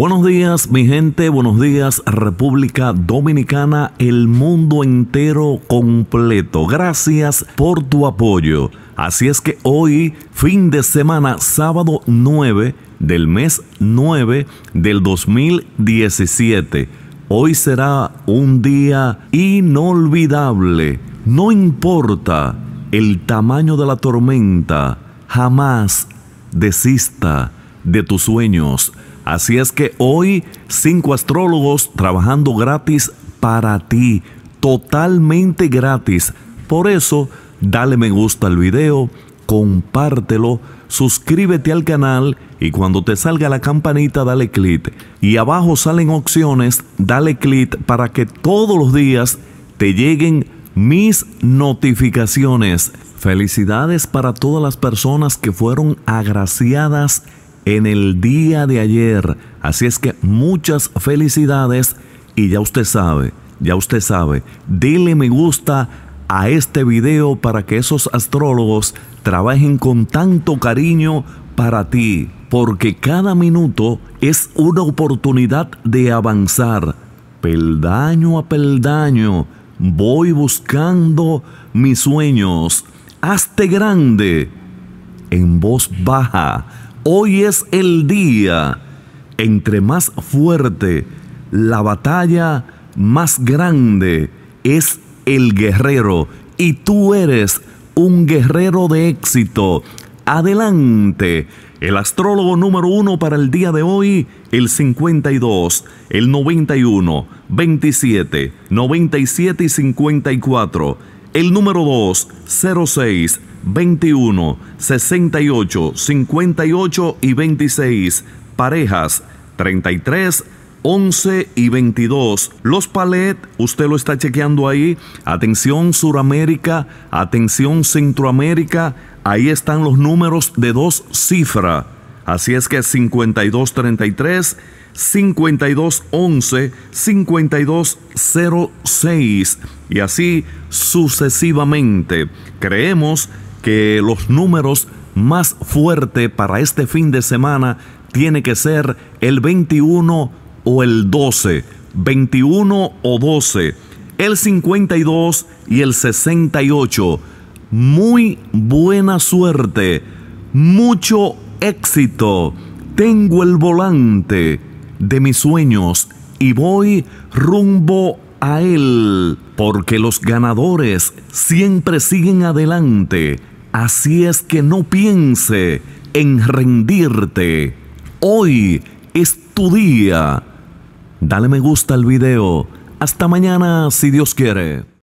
Buenos días mi gente, buenos días República Dominicana, el mundo entero completo. Gracias por tu apoyo. Así es que hoy, fin de semana, sábado 9 del mes 9 del 2017. Hoy será un día inolvidable. No importa el tamaño de la tormenta, jamás desista de tus sueños. Así es que hoy cinco astrólogos trabajando gratis para ti, totalmente gratis. Por eso, dale me gusta al video, compártelo, suscríbete al canal y cuando te salga la campanita dale clic. Y abajo salen opciones, dale clic para que todos los días te lleguen mis notificaciones. Felicidades para todas las personas que fueron agraciadas en el día de ayer. Así es que muchas felicidades y ya usted sabe, ya usted sabe, Dile me gusta a este video para que esos astrólogos trabajen con tanto cariño para ti, porque cada minuto es una oportunidad de avanzar, peldaño a peldaño. Voy buscando mis sueños. Hazte grande en voz baja Hoy es el día. Entre más fuerte la batalla, más grande es el guerrero. Y tú eres un guerrero de éxito. Adelante. El astrólogo número uno para el día de hoy, el 52, el 91, 27, 97 y 54. El número 2, 06, 21, 68, 58 y 26, parejas 33, 11 y 22. Los Palet, usted lo está chequeando ahí. Atención Suramérica, atención Centroamérica, ahí están los números de dos cifras. Así es que 52-33... ...52-11... ...52-06... y así sucesivamente. Creemos que los números más fuertes para este fin de semana tiene que ser el 21 o el 12, 21 o 12, el 52 y el 68. Muy buena suerte, mucho éxito. Tengo el volante de mis sueños y voy rumbo a él, porque los ganadores siempre siguen adelante Así es que no piense en rendirte. Hoy es tu día. Dale me gusta al video. Hasta mañana si Dios quiere.